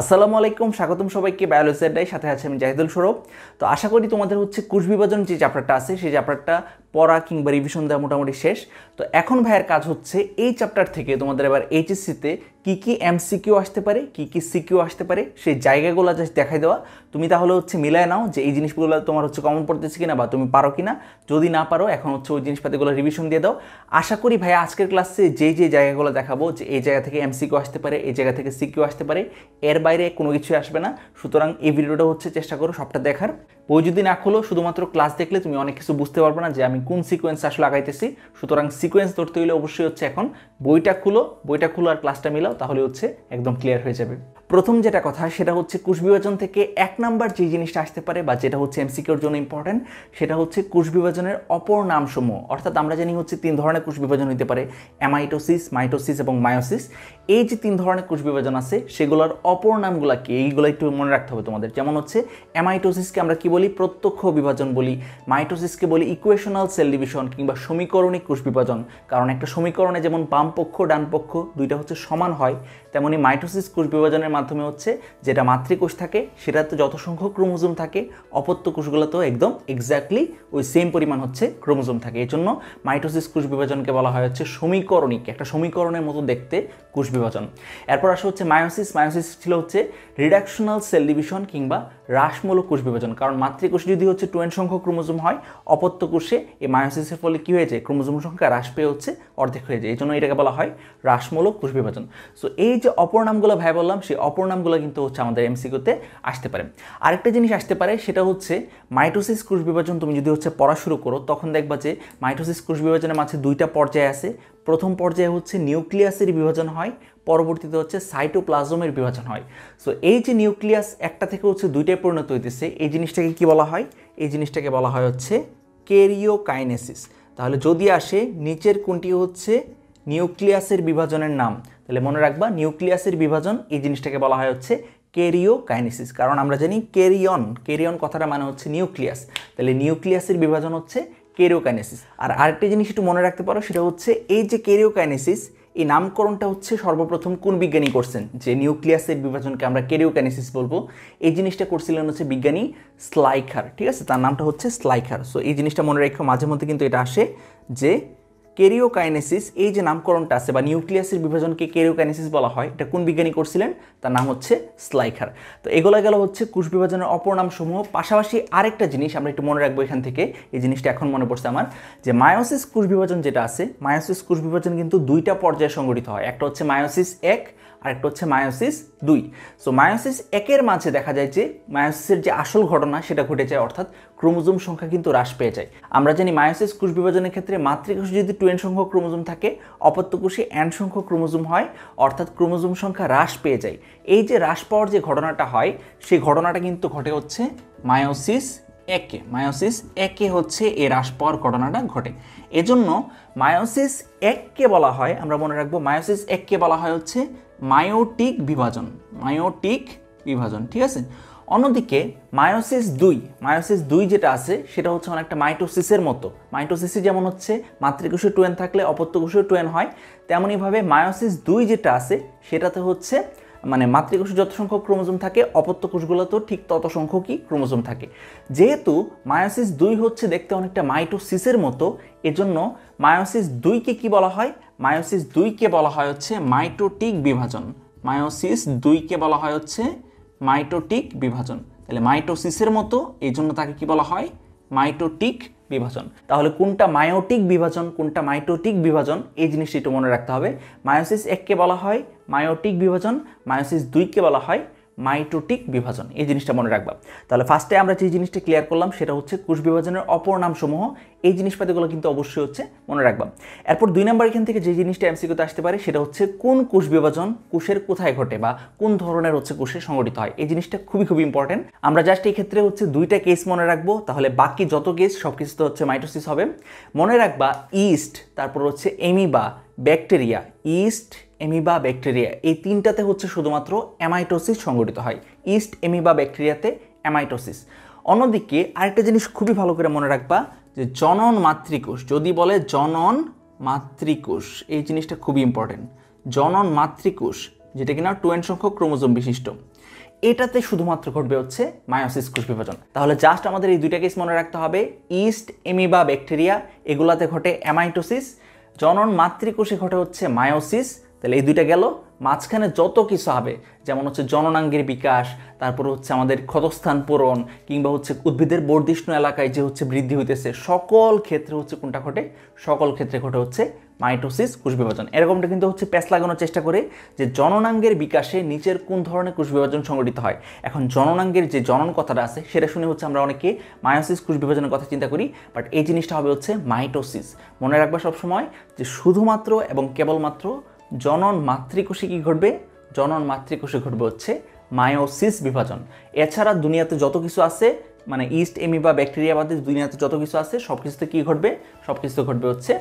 আসসালামু আলাইকুম স্বাগতম সবাইকে বায়োলজি আড্ডায় সাথে আছে আমি জাহিদুল সৌরভ তো আশা করি তোমাদের হচ্ছে কোষ বিভাজন যে চ্যাপ্টারটা আছে সেই চ্যাপ্টারটা পড়া কিংবা রিভিশন দেওয়া মোটামুটি শেষ তো এখন ভাইয়ের কাজ হচ্ছে এই চ্যাপ্টার থেকে তোমাদের এবার এইচএসসিতে কী কী এমসিকিউ আসতে পারে কী কী সিকিউ আসতে পারে সেই জায়গাগুলো জাস্ট দেখাই দেওয়া তুমি তাহলে হচ্ছে মিলায় নাও যে এই জিনিসগুলো তোমার হচ্ছে কমন পড়তেছে কিনা বা তুমি পারো কিনা যদি না পারো এখন হচ্ছে ওই জিনিসপাতিগুলো রিভিশন দিয়ে দাও আশা করি ভাই আজকের ক্লাসে যে যে জায়গাগুলো দেখাবো যে এই জায়গা থেকে এমসিকিউ আসতে পারে এই জায়গা থেকে সিকিউ আসতে পারে এর বাইরে কোনো কিছুই আসবে না সুতরাং এই ভিডিওটা হচ্ছে চেষ্টা করো সবটা দেখার বই যদি না খোলো শুধুমাত্র ক্লাস দেখলে তুমি অনেক কিছু বুঝতে পারবে না যে আমি কোন সিকোয়েন্স আসলে আগাইতেছি সুতরাং সিকোয়েন্স ধরতে হলে অবশ্যই হচ্ছে এখন বইটা খুলো বইটা খুলো আর ক্লাসটা মিলাও তাহলে হচ্ছে একদম ক্লিয়ার হয়ে যাবে প্রথম যেটা কথা সেটা হচ্ছে কুশ বিভাজন থেকে এক নাম্বার যে জিনিসটা আসতে পারে বা যেটা হচ্ছে এমসিকিউর জন্য ইম্পর্ট্যান্ট সেটা হচ্ছে কুশ বিভাজনের অপর নামসমূহ অর্থাৎ আমরা জানি হচ্ছে তিন ধরনের কুশ বিভাজন হতে পারে অ্যামাইটোসিস মাইটোসিস এবং মায়োসিস এই যে তিন ধরনের কুশ বিভাজন আছে সেগুলোর অপর নামগুলা কি এইগুলো একটু মনে রাখতে হবে তোমাদের যেমন হচ্ছে অ্যামাইটোসিসকে আমরা কি বলি প্রত্যক্ষ বিভাজন বলি মাইটোসিসকে বলি ইকুয়েশনাল সেল ডিভিশন কিংবা সমীকরণিক কুশ বিভাজন কারণ একটা সমীকরণে যেমন বাম পক্ষ ডান পক্ষ দুইটা হচ্ছে সমান হয় তেমনি মাইটোসিস কুশ বিভাজনের মাধ্যমে হচ্ছে যেটা মাতৃকোষ থাকে সেটা তো যত সংখ্যক ক্রোমোজোম থাকে অপত্য তো একদম এক্স্যাক্টলি ওই সেম পরিমাণ হচ্ছে ক্রোমোজোম থাকে এই জন্য মাইটোসিস কোষ বিভাজনকে বলা হয় হচ্ছে সমীকরণিক একটা সমীকরণের মতো দেখতে কোষ বিভাজন এরপর আসা হচ্ছে মায়োসিস মায়োসিস ছিল হচ্ছে রিডাকশনাল সেল ডিভিশন কিংবা হ্রাসমূলক কোষ বিভাজন কারণ মাতৃকোষ যদি হচ্ছে টোয়েন সংখ্যক ক্রোমোজোম হয় অপত্য কোষে এই মায়োসিসের ফলে কী হয়েছে ক্রোমোজোম সংখ্যা হ্রাস পেয়ে হচ্ছে অর্ধেক হয়ে যায় এই জন্য এটাকে বলা হয় হ্রাসমূলক কোষ বিভাজন সো এই যে অপর নামগুলো ভাই বললাম সেই অপর নামগুলো কিন্তু হচ্ছে আমাদের এমসিকিউতে আসতে পারে আরেকটা জিনিস আসতে পারে সেটা হচ্ছে মাইটোসিস কোষ বিভাজন তুমি যদি হচ্ছে পড়া শুরু করো তখন দেখবা যে মাইটোসিস কোষ বিভাজনের মাঝে দুইটা পর্যায়ে আছে প্রথম পর্যায়ে হচ্ছে নিউক্লিয়াসের বিভাজন হয় পরবর্তীতে হচ্ছে সাইটোপ্লাজমের বিভাজন হয় সো এই যে নিউক্লিয়াস একটা থেকে হচ্ছে দুইটায় পরিণত হইতেছে এই জিনিসটাকে কি বলা হয় এই জিনিসটাকে বলা হয় হচ্ছে কেরিওকাইনেসিস তাহলে যদি আসে নিচের কোনটি হচ্ছে নিউক্লিয়াসের বিভাজনের নাম তাহলে মনে রাখবা নিউক্লিয়াসের বিভাজন এই জিনিসটাকে বলা হয় হচ্ছে কেরিও কাইনেসিস কারণ আমরা জানি কেরিয়ন কেরিয়ন কথাটা মানে হচ্ছে নিউক্লিয়াস তাহলে নিউক্লিয়াসের বিভাজন হচ্ছে কেরিও কাইনেসিস আর আরেকটা জিনিস একটু মনে রাখতে পারো সেটা হচ্ছে এই যে কেরিও কাইনেসিস এই নামকরণটা হচ্ছে সর্বপ্রথম কোন বিজ্ঞানী করছেন যে নিউক্লিয়াসের বিভাজনকে আমরা কেরিওকাইনেসিস বলবো এই জিনিসটা করছিলেন হচ্ছে বিজ্ঞানী স্লাইখার ঠিক আছে তার নামটা হচ্ছে স্লাইখার সো এই জিনিসটা মনে রেখো মাঝে মধ্যে কিন্তু এটা আসে যে কেরিওকাইনেসিস এই যে নামকরণটা আছে বা নিউক্লিয়াসের বিভাজনকে কেরিওকাইনেসিস বলা হয় এটা কোন বিজ্ঞানী করছিলেন তার নাম হচ্ছে স্লাইখার তো এগুলো গেল হচ্ছে কুশ বিভাজনের অপর নামসমূহ পাশাপাশি আরেকটা জিনিস আমরা একটু মনে রাখবো এখান থেকে এই জিনিসটা এখন মনে পড়ছে আমার যে মায়োসিস কুশ বিভাজন যেটা আছে মায়োসিস কুশ বিভাজন কিন্তু দুইটা পর্যায়ে সংগঠিত হয় একটা হচ্ছে মায়োসিস এক আরেকটা হচ্ছে মায়োসিস দুই সো মায়োসিস একের মাঝে দেখা যায় যে মায়োসিসের যে আসল ঘটনা সেটা ঘটে যায় অর্থাৎ ক্রোমোজোম সংখ্যা কিন্তু হ্রাস পেয়ে যায় আমরা জানি মায়োসিস কোষ বিভাজনের ক্ষেত্রে মাতৃকোষে যদি টু এন সংখ্যক ক্রোমোজোম থাকে অপত্য কোষে এন সংখ্যক ক্রোমোজোম হয় অর্থাৎ ক্রোমোজোম সংখ্যা হ্রাস পেয়ে যায় এই যে হ্রাস পাওয়ার যে ঘটনাটা হয় সেই ঘটনাটা কিন্তু ঘটে হচ্ছে মায়োসিস একে মায়োসিস একে হচ্ছে এ হ্রাস পাওয়ার ঘটনাটা ঘটে এজন্য মায়োসিস এককে বলা হয় আমরা মনে রাখবো মায়োসিস এককে বলা হয় হচ্ছে মায়োটিক বিভাজন মায়োটিক বিভাজন ঠিক আছে অন্যদিকে মায়োসিস দুই মায়োসিস দুই যেটা আছে সেটা হচ্ছে অনেকটা মানে মাইটোসিসের মতো মাইটোসিসই যেমন হচ্ছে মাতৃকোষে টুয়েন থাকলে অপত্যকোষে টুয়েন হয় তেমনইভাবে মায়োসিস দুই যেটা আছে সেটাতে হচ্ছে মানে মাতৃকোষে যত সংখ্যক ক্রোমোজোম থাকে অপত্য কোষগুলোতেও ঠিক তত সংখ্যকই ক্রোমোজোম থাকে যেহেতু মায়োসিস দুই হচ্ছে দেখতে অনেকটা মাইটোসিসের মতো এজন্য মায়োসিস দুইকে কি বলা হয় মায়োসিস দুইকে বলা হয় হচ্ছে মাইটোটিক বিভাজন মায়োসিস দুইকে বলা হয় হচ্ছে মাইটোটিক বিভাজন তাহলে মাইটোসিসের মতো এই জন্য তাকে কি বলা হয় মাইটোটিক বিভাজন তাহলে কোনটা মায়োটিক বিভাজন কোনটা মাইটোটিক বিভাজন এই জিনিসটি একটু মনে রাখতে হবে মায়োসিস এককে বলা হয় মায়োটিক বিভাজন মায়োসিস দুইকে বলা হয় মাইটোটিক বিভাজন এই জিনিসটা মনে রাখবা তাহলে ফার্স্টে আমরা যে জিনিসটা ক্লিয়ার করলাম সেটা হচ্ছে কোষ বিভাজনের অপর নামসমূহ এই জিনিসপাতিগুলো কিন্তু অবশ্যই হচ্ছে মনে রাখবা এরপর দুই নম্বর এখান থেকে যে জিনিসটা এমসিকিউতে আসতে পারে সেটা হচ্ছে কোন কোষ বিভাজন কোষের কোথায় ঘটে বা কোন ধরনের হচ্ছে কোষে সংগঠিত হয় এই জিনিসটা খুবই খুবই ইম্পর্টেন্ট আমরা জাস্ট এই ক্ষেত্রে হচ্ছে দুইটা কেস মনে রাখবো তাহলে বাকি যত কেস সব তো হচ্ছে মাইটোসিস হবে মনে রাখবা ইস্ট তারপর হচ্ছে amoeba bacteria yeast amoeba bacteria এই তিনটাতে হচ্ছে শুধুমাত্র অ্যামাইটোসিস সংগঠিত হয় ইস্ট এমিবা ব্যাকটেরিয়াতে অ্যামাইটোসিস অন্যদিকে আরেকটা জিনিস খুবই ভালো করে মনে রাখবা যে জনন মাতৃকোষ যদি বলে জনন মাতৃকোষ এই জিনিসটা খুবই ইম্পর্টেন্ট জনন মাতৃকোষ যেটা কিনা টোয়েন সংখ্যক ক্রোমোজম বিশিষ্ট এটাতে শুধুমাত্র ঘটবে হচ্ছে মায়োসিস কোষ বিভাজন তাহলে জাস্ট আমাদের এই দুইটা কেস মনে রাখতে হবে ইস্ট এমিবা ব্যাকটেরিয়া এগুলাতে ঘটে অ্যামাইটোসিস জনন মাতৃকোষে ঘটে হচ্ছে মায়োসিস তাহলে এই দুইটা গেল মাঝখানে যত কিছু হবে যেমন হচ্ছে জননাঙ্গের বিকাশ তারপর হচ্ছে আমাদের ক্ষতস্থান পূরণ কিংবা হচ্ছে উদ্ভিদের বর্ধিষ্ণু এলাকায় যে হচ্ছে বৃদ্ধি হইতেছে সকল ক্ষেত্রে হচ্ছে কোনটা ঘটে সকল ক্ষেত্রে ঘটে হচ্ছে মাইটোসিস কোষ বিভাজন এরকমটা কিন্তু হচ্ছে প্যাঁচ লাগানোর চেষ্টা করে যে জননাঙ্গের বিকাশে নিচের কোন ধরনের কোষ বিভাজন সংঘটিত হয় এখন জননাঙ্গের যে জনন কথাটা আছে সেটা শুনে হচ্ছে আমরা অনেকে মায়োসিস কোষ বিভাজনের কথা চিন্তা করি বাট এই জিনিসটা হবে হচ্ছে মাইটোসিস মনে রাখবা সবসময় যে শুধুমাত্র এবং কেবলমাত্র জনন মাতৃকোষে কী ঘটবে জনন মাতৃকোষে ঘটবে হচ্ছে মায়োসিস বিভাজন এছাড়া দুনিয়াতে যত কিছু আছে মানে ইস্ট এমি বা ব্যাকটেরিয়া বাদে দুনিয়াতে যত কিছু আছে সব কিছুতে কী ঘটবে সব কিছুতে ঘটবে হচ্ছে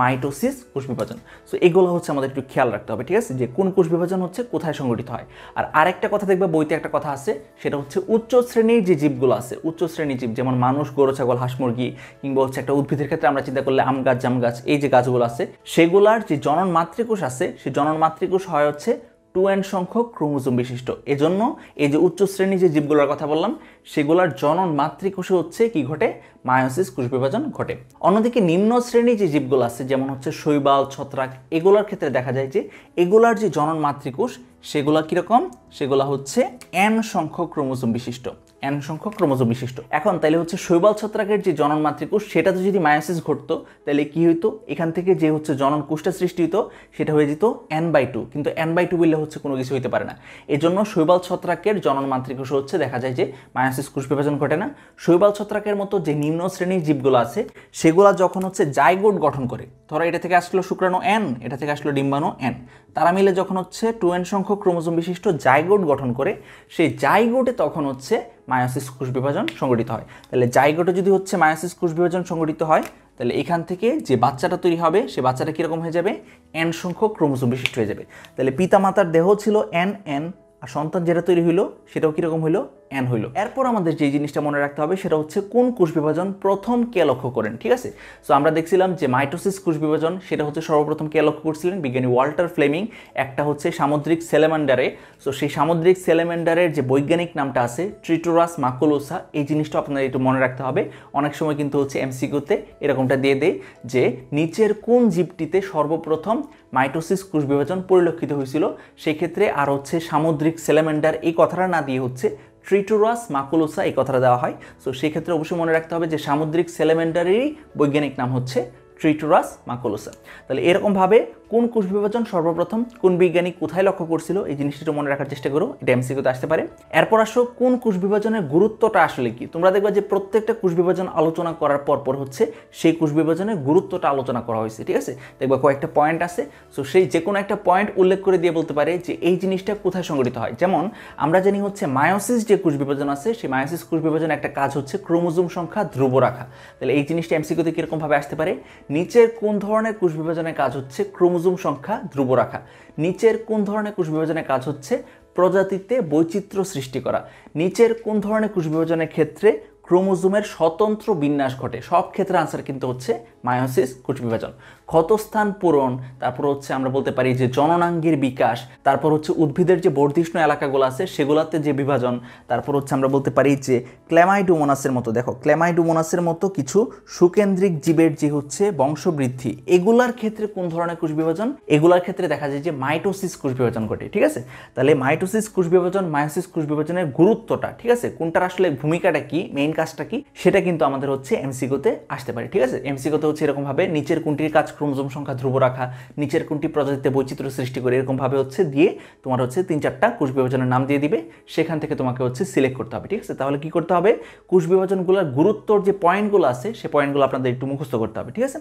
মাইটোসিস কোষ বিভাজন সো এগুলো হচ্ছে আমাদের একটু খেয়াল রাখতে হবে ঠিক আছে যে কোন কোষ বিভাজন হচ্ছে কোথায় সংগঠিত হয় আর আরেকটা কথা দেখবে বইতে একটা কথা আছে সেটা হচ্ছে উচ্চ শ্রেণীর যে জীবগুলো আছে উচ্চ শ্রেণীর জীব যেমন মানুষ গরু ছাগল হাঁস মুরগি কিংবা হচ্ছে একটা উদ্ভিদের ক্ষেত্রে আমরা চিন্তা করলে আম গাছ জাম গাছ এই যে গাছগুলো আছে সেগুলার যে জনন মাতৃকোষ আছে সেই জনন মাতৃকোষ হয় হচ্ছে টু অ্যান্ড সংখ্যক ক্রোমোজোম বিশিষ্ট এজন্য এই যে উচ্চ শ্রেণীর যে জীবগুলোর কথা বললাম সেগুলোর জনন মাতৃকোষে হচ্ছে কি ঘটে মায়োসিস কোষ বিভাজন ঘটে অন্যদিকে নিম্ন শ্রেণী যে জীবগুলো আছে যেমন হচ্ছে শৈবাল ছত্রাক এগুলোর ক্ষেত্রে দেখা যায় যে এগুলার যে জনন মাতৃকোষ সেগুলো কীরকম সেগুলো হচ্ছে অ্যান সংখ্যক ক্রোমোজোম বিশিষ্ট এন সংখ্যক ক্রোমোজোম বিশিষ্ট এখন তাহলে হচ্ছে শৈবাল ছত্রাকের যে জনন মাতৃকোষ সেটাতে যদি মায়াসিস ঘটতো তাহলে কি হইতো এখান থেকে যে হচ্ছে জনন কোষটা সৃষ্টি হতো সেটা হয়ে যেত এন বাই টু কিন্তু এন বাই টু বললে হচ্ছে কোনো কিছু হইতে পারে না এজন্য শৈবাল ছত্রাকের জনন মাতৃকোষ হচ্ছে দেখা যায় যে মায়াসিস কোষ বিভাজন ঘটে না শৈবাল ছত্রাকের মতো যে নিম্ন শ্রেণীর জীবগুলো আছে সেগুলো যখন হচ্ছে জাইগোট গঠন করে ধরো এটা থেকে আসলো শুক্রাণু এন এটা থেকে আসলো ডিম্বাণু এন তারা মিলে যখন হচ্ছে টু এন সংখ্যক ক্রোমোজোম বিশিষ্ট জাইগোট গঠন করে সেই জাইগোটে তখন হচ্ছে মায়াসিস কোষ বিভাজন সংগঠিত হয় তাহলে জায়গোটে যদি হচ্ছে মায়াসিস কোষ বিভাজন সংগঠিত হয় তাহলে এখান থেকে যে বাচ্চাটা তৈরি হবে সে বাচ্চাটা কীরকম হয়ে যাবে এন সংখ্যক ক্রোমোসোম বিশিষ্ট হয়ে যাবে তাহলে পিতামাতার দেহ ছিল এন এন আর সন্তান যেটা তৈরি হইলো সেটাও কীরকম হইলো অ্যান হইলো এরপর আমাদের যে জিনিসটা মনে রাখতে হবে সেটা হচ্ছে কোন কোষ বিভাজন প্রথম কে লক্ষ্য করেন ঠিক আছে সো আমরা দেখছিলাম যে মাইটোসিস কোষ বিভাজন সেটা হচ্ছে সর্বপ্রথম কে লক্ষ্য করছিলেন বিজ্ঞানী ওয়াল্টার ফ্লেমিং একটা হচ্ছে সামুদ্রিক সেলেমান্ডারে সো সেই সামুদ্রিক সেলেমান্ডারের যে বৈজ্ঞানিক নামটা আছে ট্রিটোরাস মাকোলোসা এই জিনিসটা আপনাদের একটু মনে রাখতে হবে অনেক সময় কিন্তু হচ্ছে এমসিকিউতে এরকমটা দিয়ে দেয় যে নিচের কোন জীবটিতে সর্বপ্রথম মাইটোসিস কোষ বিভাজন পরিলক্ষিত হয়েছিল সেক্ষেত্রে আর হচ্ছে সামুদ্রিক সেলেমেন্ডার এই কথাটা না দিয়ে হচ্ছে ট্রিটোরাস মাকুলোসা এই কথাটা দেওয়া হয় সো সেক্ষেত্রে অবশ্যই মনে রাখতে হবে যে সামুদ্রিক সেলেমেন্ডারেরই বৈজ্ঞানিক নাম হচ্ছে ট্রিটোরাস মাকুলোসা তাহলে এরকমভাবে কোন কোষ বিভাজন সর্বপ্রথম কোন বিজ্ঞানী কোথায় লক্ষ্য করছিল এই জিনিসটা একটু মনে রাখার চেষ্টা করো এটা এমসিকিউতে আসতে পারে এরপর আসো কোন কোষ বিভাজনের গুরুত্বটা আসলে কি তোমরা দেখবে যে প্রত্যেকটা কোষ বিভাজন আলোচনা করার পর পর হচ্ছে সেই কোষ বিভাজনের গুরুত্বটা আলোচনা করা হয়েছে ঠিক আছে দেখবে কয়েকটা পয়েন্ট আছে সো সেই যে কোনো একটা পয়েন্ট উল্লেখ করে দিয়ে বলতে পারে যে এই জিনিসটা কোথায় সংগঠিত হয় যেমন আমরা জানি হচ্ছে মায়োসিস যে কোষ বিভাজন আছে সেই মায়োসিস কোষ বিভাজনের একটা কাজ হচ্ছে ক্রোমোজোম সংখ্যা ধ্রুব রাখা তাহলে এই জিনিসটা এমসিকিউতে কীরকমভাবে আসতে পারে নিচের কোন ধরনের কোষ বিভাজনের কাজ হচ্ছে ক্রোমো ক্রোমোজোম সংখ্যা ধ্রুব রাখা নিচের কোন ধরনের কোষ বিভাজনের কাজ হচ্ছে প্রজাতিতে বৈচিত্র্য সৃষ্টি করা নিচের কোন ধরনের কোষ বিভাজনের ক্ষেত্রে ক্রোমোজোমের স্বতন্ত্র বিন্যাস ঘটে সব ক্ষেত্রে আনসার কিন্তু হচ্ছে মায়োসিস কোষ বিভাজন ক্ষতস্থান পূরণ তারপর হচ্ছে আমরা বলতে পারি যে জননাঙ্গের বিকাশ তারপর হচ্ছে উদ্ভিদের যে বর্ধিষ্ণ এলাকাগুলো আছে সেগুলোতে যে বিভাজন তারপর হচ্ছে আমরা বলতে পারি যে ক্ল্যামাইডোমোনাসের মতো দেখো ক্ল্যামাইডোমোনাসের মতো কিছু সুকেন্দ্রিক জীবের যে হচ্ছে বংশবৃদ্ধি এগুলার ক্ষেত্রে কোন ধরনের কোষ বিভাজন এগুলার ক্ষেত্রে দেখা যায় যে মাইটোসিস কোষ বিভাজন ঘটে ঠিক আছে তাহলে মাইটোসিস কোষ বিভাজন মায়োসিস কোষ বিভাজনের গুরুত্বটা ঠিক আছে কোনটার আসলে ভূমিকাটা কি মেইন কাজটা কি সেটা কিন্তু আমাদের হচ্ছে এমসিগোতে আসতে পারে ঠিক আছে এমসিগোতে হচ্ছে এরকমভাবে নিচের কোনটির কাজ ক্রোমোজোম সংখ্যা ধ্রুব রাখা নিচের কোনটি প্রজাতিতে বৈচিত্র্য সৃষ্টি করে এরকমভাবে হচ্ছে দিয়ে তোমার হচ্ছে তিন চারটা কোষ বিভাজনের নাম দিয়ে দিবে সেখান থেকে তোমাকে হচ্ছে সিলেক্ট করতে হবে ঠিক আছে তাহলে কি করতে হবে কোষ বিভাজনগুলোর গুরুত্বর যে পয়েন্টগুলো আছে সে পয়েন্টগুলো আপনাদের একটু মুখস্থ করতে হবে ঠিক আছে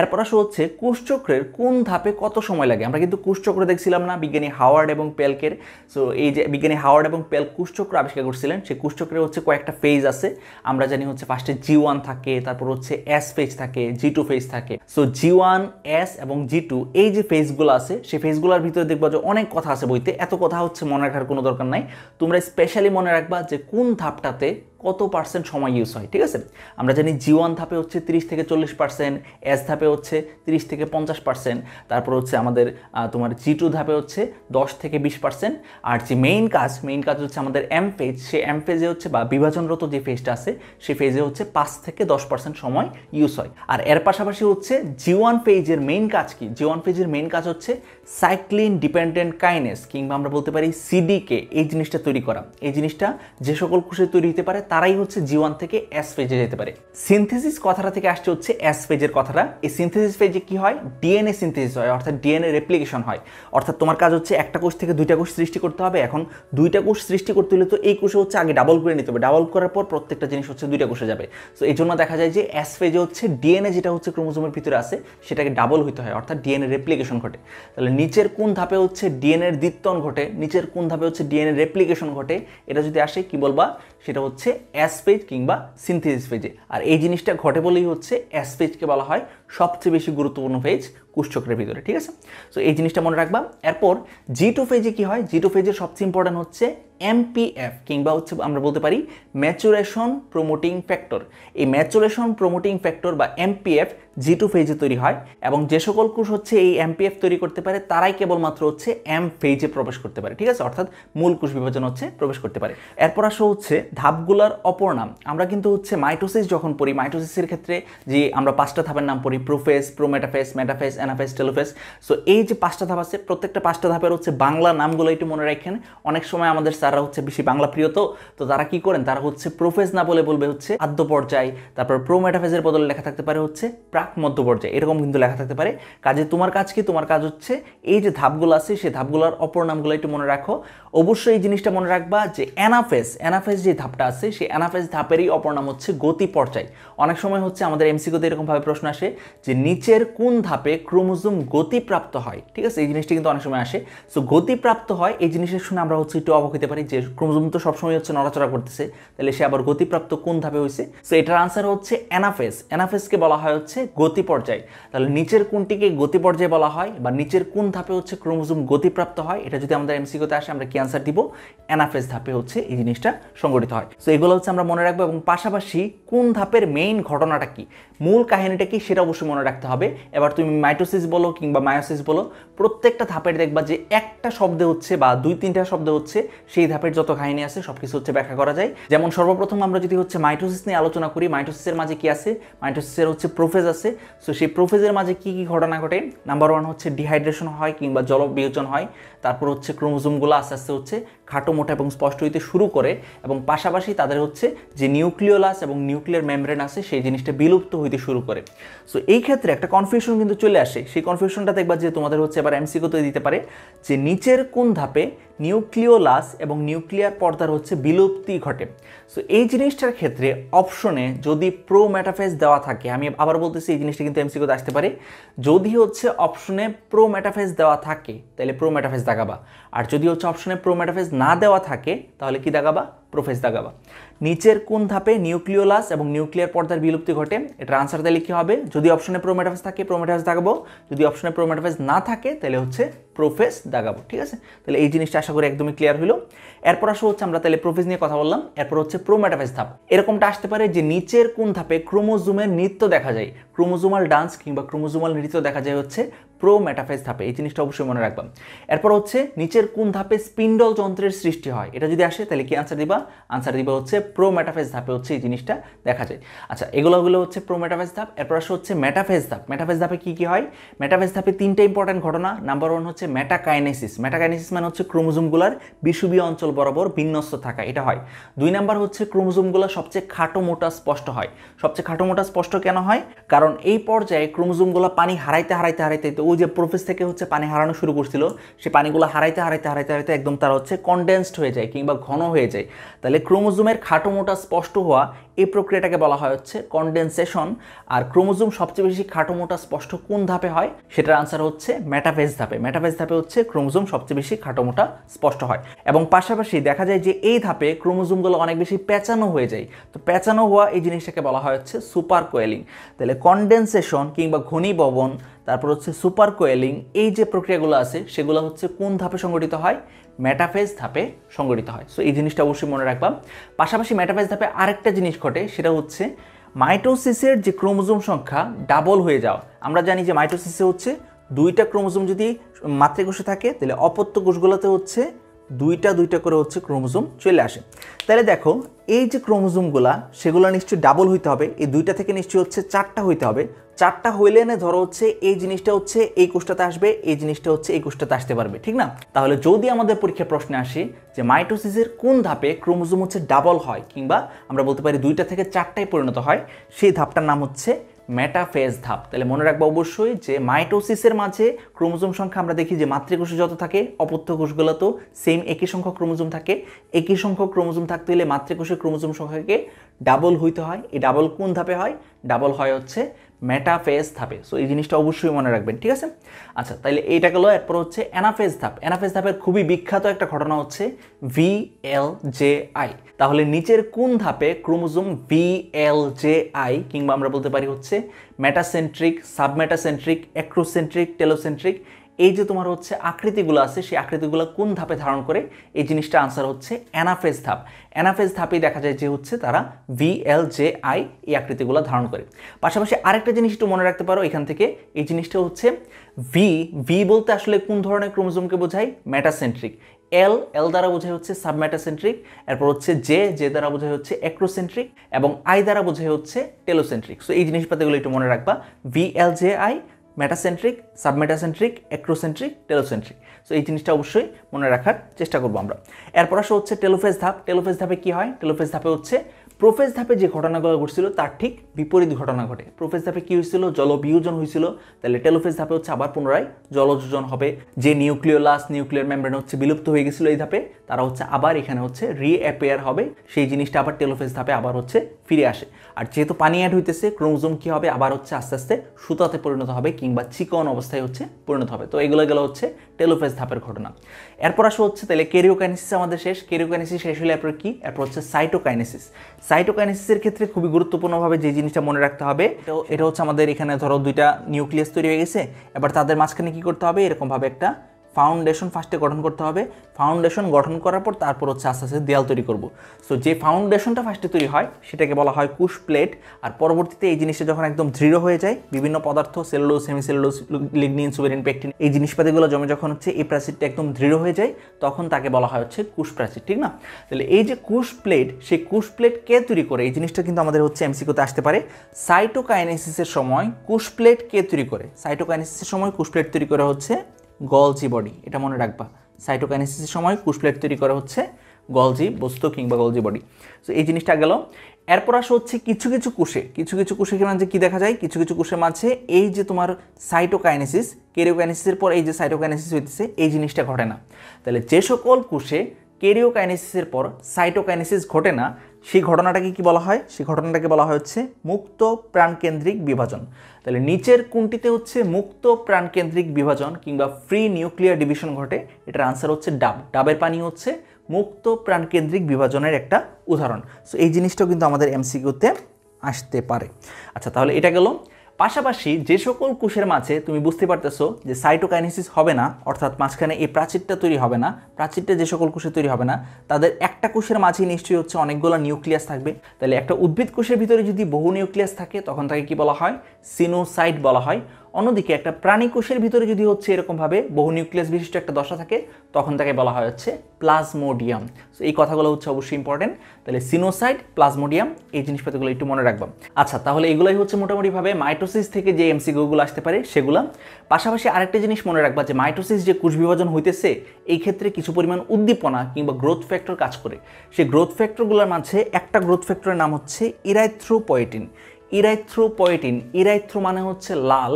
এরপর আসো হচ্ছে কোষচক্রের কোন ধাপে কত সময় লাগে আমরা কিন্তু কোষচক্র দেখছিলাম না বিজ্ঞানী হাওয়ার্ড এবং পেলকের সো এই যে বিজ্ঞানী হাওয়ার্ড এবং পেল কোষচক্র আবিষ্কার করছিলেন সেই কোষচক্রে হচ্ছে কয়েকটা ফেজ আছে আমরা জানি হচ্ছে ফার্স্টে জি ওয়ান থাকে তারপর হচ্ছে এস ফেজ থাকে জি টু ফেজ থাকে so G one one S এবং জি টু এই যে ফেজগুলো আছে সেই ফেজগুলোর ভিতরে দেখবা যে অনেক কথা আছে বইতে এত কথা হচ্ছে মনে রাখার কোনো দরকার নাই তোমরা স্পেশালি মনে রাখবা যে কোন ধাপটাতে কত পার্সেন্ট সময় ইউজ হয় ঠিক আছে আমরা জানি জি ওয়ান ধাপে হচ্ছে 30 থেকে চল্লিশ পার্সেন্ট এস ধাপে হচ্ছে 30 থেকে পঞ্চাশ পার্সেন্ট তারপর হচ্ছে আমাদের তোমার জি টু ধাপে হচ্ছে 10 থেকে বিশ পার্সেন্ট আর যে মেইন কাজ মেইন কাজ হচ্ছে আমাদের এম ফেজ সে এম ফেজে হচ্ছে বা বিভাজনরত যে ফেজটা আছে সে ফেজে হচ্ছে পাঁচ থেকে দশ পার্সেন্ট সময় ইউজ হয় আর এর পাশাপাশি হচ্ছে জি ওয়ান ফেজের মেইন কাজ কি জি ওয়ান ফেজের মেইন কাজ হচ্ছে সাইক্লিন ডিপেন্ডেন্ট কাইনেস কিংবা আমরা বলতে পারি সিডিকে এই জিনিসটা তৈরি করা এই জিনিসটা যে সকল কোষে তৈরি হতে পারে তারাই হচ্ছে জি থেকে অ্যাস ফেজে যেতে পারে সিনথেসিস কথাটা থেকে আসছে হচ্ছে অ্যাস ফেজের কথাটা এই সিনথেসিস ফেজে কি হয় ডিএনএ সিনথেসিস হয় অর্থাৎ ডিএনএ রেপ্লিকেশন হয় অর্থাৎ তোমার কাজ হচ্ছে একটা কোষ থেকে দুইটা কোষ সৃষ্টি করতে হবে এখন দুইটা কোষ সৃষ্টি করতে হলে তো এই কোষে হচ্ছে আগে ডাবল করে নিতে হবে ডাবল করার পর প্রত্যেকটা জিনিস হচ্ছে দুইটা কোষে যাবে তো এই জন্য দেখা যায় যে অ্যাস ফেজে হচ্ছে ডিএনএ যেটা হচ্ছে ক্রোমোজোমের ভিতরে আছে সেটাকে ডাবল হইতে হয় অর্থাৎ ডিএনএ রেপ্লিকেশন ঘটে তাহলে নিচের কোন ধাপে হচ্ছে ডিএনএর দ্বিতন ঘটে নিচের কোন ধাপে হচ্ছে ডিএনএ রেপ্লিকেশন ঘটে এটা যদি আসে কি বলবা সেটা হচ্ছে অ্যাসপেজ কিংবা সিনথেসিস ফেজে আর এই জিনিসটা ঘটে বলেই হচ্ছে অ্যাসপেজকে বলা হয় সবচেয়ে বেশি গুরুত্বপূর্ণ ফেজ কুষ্ঠকের ভিতরে ঠিক আছে সো এই জিনিসটা মনে রাখবা এরপর জি টু ফেজে কী হয় জি টু ফেজের সবচেয়ে ইম্পর্ট্যান্ট হচ্ছে এমপিএফ কিংবা হচ্ছে আমরা বলতে পারি ম্যাচুরেশন প্রোমোটিং ফ্যাক্টর এই ম্যাচুরেশন প্রোমোটিং ফ্যাক্টর বা এমপিএফ জি টু ফেজে তৈরি হয় এবং যে সকল কোষ হচ্ছে এই এমপিএফ তৈরি করতে পারে তারাই কেবলমাত্র হচ্ছে এম ফেজে প্রবেশ করতে পারে ঠিক আছে অর্থাৎ মূল কোষ বিভাজন হচ্ছে প্রবেশ করতে পারে এরপর আসো হচ্ছে ধাপগুলার অপর নাম আমরা কিন্তু হচ্ছে মাইটোসিস যখন পড়ি মাইটোসিসের ক্ষেত্রে যে আমরা পাঁচটা ধাপের নাম পড়ি বলি prophase prometaphase metaphase anaphase telophase so এই যে পাঁচটা ধাপ আছে প্রত্যেকটা পাঁচটা ধাপের হচ্ছে বাংলা নামগুলো একটু মনে রাখেন অনেক সময় আমাদের স্যাররা হচ্ছে বেশি বাংলা প্রিয় তো তো তারা কি করেন তারা হচ্ছে প্রোফেস না বলে বলবে হচ্ছে আদ্য পর্যায় তারপর প্রোমেটাফেসের বদলে লেখা থাকতে পারে হচ্ছে প্রাক মধ্য পর্যায়ে এরকম কিন্তু লেখা থাকতে পারে কাজে তোমার কাজ কি তোমার কাজ হচ্ছে এই যে ধাপগুলো আছে সেই ধাপগুলোর অপর নামগুলো একটু মনে রাখো অবশ্যই এই জিনিসটা মনে রাখবা যে অ্যানাফেস অ্যানাফেস যে ধাপটা আছে সেই অ্যানাফেস ধাপেরই অপর নাম হচ্ছে গতি পর্যায় অনেক সময় হচ্ছে আমাদের এমসিকোতে এরকমভাবে প্রশ্ন আসে যে নিচের কোন ধাপে ক্রোমোজোম গতিপ্রাপ্ত হয় ঠিক আছে এই জিনিসটি কিন্তু অনেক সময় আসে সো গতিপ্রাপ্ত হয় এই জিনিসের শুনে আমরা হচ্ছে একটু অবহিত পারি যে ক্রোমোজোম তো সবসময় হচ্ছে নড়াচড়া করতেছে তাহলে সে আবার গতিপ্রাপ্ত কোন ধাপে হয়েছে সো এটার আনসার হচ্ছে অ্যানাফেস অ্যানাফেসকে বলা হয় হচ্ছে গতি পর্যায় তাহলে নিচের কোনটিকে গতি পর্যায় বলা হয় বা নিচের কোন ধাপে হচ্ছে ক্রোমোজোম গতিপ্রাপ্ত হয় এটা যদি আমাদের এমসিকোতে আসে আমরা কি অ্যান্সার দিব অ্যানাফেজ ধাপে হচ্ছে এই জিনিসটা সংগঠিত হয় সো এগুলো হচ্ছে আমরা মনে রাখবো এবং পাশাপাশি কোন ধাপের মেইন ঘটনাটা কি মূল কাহিনীটা কি সেটা অবশ্যই মনে রাখতে হবে এবার তুমি মাইটোসিস বলো কিংবা মায়োসিস বলো প্রত্যেকটা ধাপের দেখবা যে একটা শব্দে হচ্ছে বা দুই তিনটা শব্দ হচ্ছে সেই ধাপের যত কাহিনী আছে সব কিছু হচ্ছে ব্যাখ্যা করা যায় যেমন সর্বপ্রথম আমরা যদি হচ্ছে মাইটোসিস নিয়ে আলোচনা করি মাইটোসিসের মাঝে কি আছে মাইটোসিসের হচ্ছে প্রোফেজ আছে সো সেই প্রোফেজের মাঝে কি কি ঘটনা ঘটে নাম্বার ওয়ান হচ্ছে ডিহাইড্রেশন হয় কিংবা জল বিয়োজন হয় তারপর হচ্ছে ক্রোমোজোমগুলো আস্তে আস্তে হচ্ছে খাটো মোটা এবং স্পষ্ট হইতে শুরু করে এবং পাশাপাশি তাদের হচ্ছে যে নিউক্লিওলাস এবং নিউক্লিয়ার মেমব্রেন আছে সেই জিনিসটা বিলুপ্ত হইতে শুরু করে সো এই ক্ষেত্রে একটা কনফিউশন কিন্তু চলে আসে সেই কনফিউশনটা দেখবা যে তোমাদের হচ্ছে এবার এমসিকোতে দিতে পারে যে নিচের কোন ধাপে নিউক্লিওলাস এবং নিউক্লিয়ার পর্দার হচ্ছে বিলুপ্তি ঘটে সো এই জিনিসটার ক্ষেত্রে অপশনে যদি প্রো ম্যাটাফেজ দেওয়া থাকে আমি আবার বলতেছি এই জিনিসটা কিন্তু এমসিকোতে আসতে পারে যদি হচ্ছে অপশনে প্রো ম্যাটাফেজ দেওয়া থাকে তাহলে প্রো ম্যাটাফেজ দেখাবা আর যদি হচ্ছে অপশনে প্রোমেটাফেজ না দেওয়া থাকে তাহলে কি দেখাবা প্রোফেজ দেখাবা নিচের কোন ধাপে নিউক্লিওলাস এবং নিউক্লিয়ার পর্দার বিলুপ্তি ঘটে এটার আনসার তাহলে কী হবে যদি অপশনে প্রোমেটাফেজ থাকে প্রোমেটাফেজ দাগাবো যদি অপশনে প্রোমেটাফেজ না থাকে তাহলে হচ্ছে প্রোফেস দাগাবো ঠিক আছে তাহলে এই জিনিসটা আশা করি একদমই ক্লিয়ার হলো এরপর আসো হচ্ছে আমরা তাহলে প্রোফেজ নিয়ে কথা বললাম এরপর হচ্ছে প্রোমেটাফেজ ধাপ এরকমটা আসতে পারে যে নিচের কোন ধাপে ক্রোমোজোমের নৃত্য দেখা যায় ক্রোমোজোমাল ডান্স কিংবা ক্রোমোজোমাল নৃত্য দেখা যায় হচ্ছে প্রো ম্যাটাফেজ ধাপে এই জিনিসটা অবশ্যই মনে রাখবা এরপর হচ্ছে নিচের কোন ধাপে স্পিন্ডল যন্ত্রের সৃষ্টি হয় এটা যদি আসে তাহলে কি আনসার দিবা আনসার দিবা হচ্ছে প্রো ম্যাটাফেজ ধাপে হচ্ছে এই জিনিসটা দেখা যায় আচ্ছা এগুলোগুলো হচ্ছে প্রো ম্যাটাফেজ ধাপ এরপর আসে হচ্ছে ম্যাটাফেজ ধাপ ম্যাটাফেজ ধাপে কী কী হয় ম্যাটাফেজ ধাপে তিনটা ইম্পর্টেন্ট ঘটনা নাম্বার ওয়ান হচ্ছে মেটাকাইনেসিস মেটাকাইনেসিস মানে হচ্ছে ক্রোমোজোমগুলার বিষুবীয় অঞ্চল বরাবর বিন্যস্ত থাকা এটা হয় দুই নাম্বার হচ্ছে ক্রোমোজুমগুলো সবচেয়ে খাটো মোটা স্পষ্ট হয় সবচেয়ে খাটো মোটা স্পষ্ট কেন হয় কারণ এই পর্যায়ে ক্রোমোজুমগুলো পানি হারাইতে হারাইতে হারাইতে ওই যে প্রফেস থেকে হচ্ছে পানি হারানো শুরু করছিল সে পানিগুলো হারাইতে হারাইতে হারাইতে হারাইতে একদম তারা হচ্ছে কনডেন্সড হয়ে যায় কিংবা ঘন হয়ে যায় তাহলে ক্রোমোজুমের খাটো খাটো মোটা স্পষ্ট হওয়া এই প্রক্রিয়াটাকে বলা হয় হচ্ছে কনডেনসেশন আর ক্রোমোজোম সবচেয়ে বেশি খাটো মোটা স্পষ্ট কোন ধাপে হয় সেটার আনসার হচ্ছে ম্যাটাফেজ ধাপে ম্যাটাফেজ ধাপে হচ্ছে ক্রোমোজোম সবচেয়ে বেশি খাটো মোটা স্পষ্ট হয় এবং পাশাপাশি দেখা যায় যে এই ধাপে ক্রোমোজোমগুলো অনেক বেশি প্যাঁচানো হয়ে যায় তো প্যাঁচানো হওয়া এই জিনিসটাকে বলা হয় হচ্ছে সুপার কোয়েলিং তাহলে কনডেনসেশন কিংবা ঘনীভবন তারপর হচ্ছে সুপার কোয়েলিং এই যে প্রক্রিয়াগুলো আছে সেগুলো হচ্ছে কোন ধাপে সংগঠিত হয় ম্যাটাফেজ ধাপে সংগঠিত হয় সো এই জিনিসটা অবশ্যই মনে রাখবা পাশাপাশি ম্যাটাফেজ ধাপে আরেকটা জিনিস ঘটে সেটা হচ্ছে মাইটোসিসের যে ক্রোমোজোম সংখ্যা ডাবল হয়ে যাওয়া আমরা জানি যে মাইটোসিসে হচ্ছে দুইটা ক্রোমোজোম যদি মাতৃকোষে থাকে তাহলে অপত্য কোষগুলোতে হচ্ছে দুইটা দুইটা করে হচ্ছে ক্রোমোজোম চলে আসে তাহলে দেখো এই যে ক্রোমোজোমগুলা সেগুলো নিশ্চয়ই ডাবল হইতে হবে এই দুইটা থেকে নিশ্চয়ই হচ্ছে চারটা হইতে হবে চারটা হইলে এনে ধরো হচ্ছে এই জিনিসটা হচ্ছে এই কোষ্টাতে আসবে এই জিনিসটা হচ্ছে এই কোষ্টাতে আসতে পারবে ঠিক না তাহলে যদি আমাদের পরীক্ষা প্রশ্নে আসে যে মাইটোসিসের কোন ধাপে ক্রোমোজোম হচ্ছে ডাবল হয় কিংবা আমরা বলতে পারি দুইটা থেকে চারটায় পরিণত হয় সেই ধাপটার নাম হচ্ছে মেটাফেজ ধাপ তাহলে মনে রাখবো অবশ্যই যে মাইটোসিসের মাঝে ক্রোমোজোম সংখ্যা আমরা দেখি যে মাতৃকোষে যত থাকে অপত্য তো সেম একই সংখ্যক ক্রোমোজোম থাকে একই সংখ্যক ক্রোমোজোম থাকতে হলে মাতৃকোষের ক্রোমোজোম সংখ্যাকে ডাবল হইতে হয় এই ডাবল কোন ধাপে হয় ডাবল হয় হচ্ছে মেটাফেজ ধাপে সো এই জিনিসটা অবশ্যই মনে রাখবেন ঠিক আছে আচ্ছা তাহলে এইটা গেল এরপর হচ্ছে অ্যানাফেজ ধাপ অ্যানাফেজ ধাপের খুবই বিখ্যাত একটা ঘটনা হচ্ছে ভি এল জে আই তাহলে নিচের কোন ধাপে chromosome V L J I কিংবা আমরা বলতে পারি হচ্ছে ম্যাটাসেন্ট্রিক সাবম্যাটাসেন্ট্রিক অ্যাক্রোসেন্ট্রিক টেলোসেন্ট্রিক এই যে তোমার হচ্ছে আকৃতিগুলো আছে সেই আকৃতিগুলো কোন ধাপে ধারণ করে এই জিনিসটা আনসার হচ্ছে অ্যানাফেজ ধাপ অ্যানাফেজ ধাপেই দেখা যায় যে হচ্ছে তারা ভিএল জে আই এই আকৃতিগুলো ধারণ করে পাশাপাশি আরেকটা জিনিস একটু মনে রাখতে পারো এখান থেকে এই জিনিসটা হচ্ছে ভি ভি বলতে আসলে কোন ধরনের ক্রোমোজোমকে বোঝায় ম্যাটাসেন্ট্রিক এল এল দ্বারা বোঝায় হচ্ছে সাবম্যাটাসেন্ট্রিক এরপর হচ্ছে জে জে দ্বারা বোঝায় হচ্ছে অ্যাক্রোসেন্ট্রিক এবং আই দ্বারা বোঝায় হচ্ছে টেলোসেন্ট্রিক সো এই জিনিসপাতিগুলো একটু মনে রাখবা V L J I metacentric submetacentric acrocentric telocentric so এই জিনিসটা অবশ্যই মনে রাখার চেষ্টা করবো আমরা এরপর আসো হচ্ছে টেলোফেজ ধাপ টেলোফেজ ধাপে কি হয় টেলোফেজ ধাপে হচ্ছে প্রোফেস ধাপে যে ঘটনাগুলো ঘটছিল তার ঠিক বিপরীত ঘটনা ঘটে প্রোফেস ধাপে কি হয়েছিল জল বিয়োজন হয়েছিল তাহলে টেলোফেস ধাপে হচ্ছে আবার পুনরায় জলযোজন হবে যে নিউক্লিয়লাস নিউক্লিয়ার মেমব্রেন হচ্ছে বিলুপ্ত হয়ে গেছিল এই ধাপে তারা হচ্ছে আবার এখানে হচ্ছে রিঅ্যাপেয়ার হবে সেই জিনিসটা আবার টেলোফেস ধাপে আবার হচ্ছে ফিরে আসে আর যেহেতু পানি অ্যাড হইতেছে ক্রোমোজোম কী হবে আবার হচ্ছে আস্তে আস্তে সুতাতে পরিণত হবে কিংবা চিকন অবস্থায় হচ্ছে পরিণত হবে তো এগুলো গেলো হচ্ছে টেলোফেস ধাপের ঘটনা এরপর আসো হচ্ছে তাহলে কেরিওকাইনেসিস আমাদের শেষ কেরিওকাইনেসিস শেষ হলে এরপর কি এরপর হচ্ছে সাইটোকাইনেসিস সাইটোকাইনেসিসের ক্ষেত্রে খুবই গুরুত্বপূর্ণভাবে যে জিনিসটা মনে রাখতে হবে তো এটা হচ্ছে আমাদের এখানে ধরো দুইটা নিউক্লিয়াস তৈরি হয়ে গেছে এবার তাদের মাঝখানে কি করতে হবে এরকমভাবে একটা ফাউন্ডেশন ফার্স্টে গঠন করতে হবে ফাউন্ডেশন গঠন করার পর তারপর হচ্ছে আস্তে আস্তে দেয়াল তৈরি করব সো যে ফাউন্ডেশনটা ফার্স্টে তৈরি হয় সেটাকে বলা হয় কুশ প্লেট আর পরবর্তীতে এই জিনিসটা যখন একদম দৃঢ় হয়ে যায় বিভিন্ন পদার্থ hemicellulose lignin suberin pectin এই জিনিসপাতিগুলো জমে যখন হচ্ছে এই প্রাচীরটা একদম দৃঢ় হয়ে যায় তখন তাকে বলা হয় হচ্ছে কুশ প্রাচীর ঠিক না তাহলে এই যে কুশ প্লেট সেই কুশ প্লেট কে তৈরি করে এই জিনিসটা কিন্তু আমাদের হচ্ছে এমসিকোতে আসতে পারে সাইটোকাইনেসিসের সময় কুশ প্লেট কে তৈরি করে সাইটোকাইনেসিসের সময় কুশ প্লেট তৈরি করা হচ্ছে গলজি বডি এটা মনে রাখবা সাইটোকাইনেসিসের সময় কুশপ্লেট তৈরি করা হচ্ছে গলজি বস্তু কিংবা গলজি বডি সো এই জিনিসটা গেল এরপর আসা হচ্ছে কিছু কিছু কোষে কিছু কিছু কোষের যে কী দেখা যায় কিছু কিছু কোষের মাঝে এই যে তোমার সাইটোকাইনেসিস কেরিওকাইনেসিসের পর এই যে সাইটোকাইনেসিস হইতেছে এই জিনিসটা ঘটে না তাহলে যে সকল কোষে কেরিওকাইনেসিসের পর সাইটোকাইনেসিস ঘটে না সেই ঘটনাটাকে কি বলা হয় সেই ঘটনাটাকে বলা হচ্ছে মুক্ত প্রাণকেন্দ্রিক বিভাজন তাহলে নিচের কোনটিতে হচ্ছে মুক্ত প্রাণকেন্দ্রিক বিভাজন কিংবা ফ্রি নিউক্লিয়ার ডিভিশন ঘটে এটার আনসার হচ্ছে ডাব ডাবের পানি হচ্ছে মুক্ত প্রাণকেন্দ্রিক বিভাজনের একটা উদাহরণ সো এই জিনিসটাও কিন্তু আমাদের এমসিকিউতে আসতে পারে আচ্ছা তাহলে এটা গেল পাশাপাশি যে সকল কোষের মাঝে তুমি বুঝতে পারতেছো যে সাইটোকাইনেসিস হবে না অর্থাৎ মাঝখানে এই প্রাচীরটা তৈরি হবে না প্রাচীরটা যে সকল কোষে তৈরি হবে না তাদের একটা কোষের মাঝে নিশ্চয়ই হচ্ছে অনেকগুলো নিউক্লিয়াস থাকবে তাহলে একটা উদ্ভিদ কোষের ভিতরে যদি বহু নিউক্লিয়াস থাকে তখন তাকে কি বলা হয় সিনোসাইট বলা হয় অন্যদিকে একটা প্রাণী কোষের ভিতরে যদি হচ্ছে এরকমভাবে বহু নিউক্লিয়াস বিশিষ্ট একটা দশা থাকে তখন তাকে বলা হয় হচ্ছে প্লাজমোডিয়াম সো এই কথাগুলো হচ্ছে অবশ্যই ইম্পর্টেন্ট তাহলে সিনোসাইড প্লাজমোডিয়াম এই জিনিসপত্রগুলো একটু মনে রাখবো আচ্ছা তাহলে এগুলোই হচ্ছে মোটামুটিভাবে মাইটোসিস থেকে যে গোগুলো আসতে পারে সেগুলো পাশাপাশি আরেকটা জিনিস মনে রাখবা যে মাইটোসিস যে কোষ বিভাজন হইতেছে এই ক্ষেত্রে কিছু পরিমাণ উদ্দীপনা কিংবা গ্রোথ ফ্যাক্টর কাজ করে সেই গ্রোথ ফ্যাক্টরগুলোর মাঝে একটা গ্রোথ ফ্যাক্টরের নাম হচ্ছে ইরাইথ্রোপয়েটিন ইরাইথ্রোপয়েটিন ইরাইথ্রো মানে হচ্ছে লাল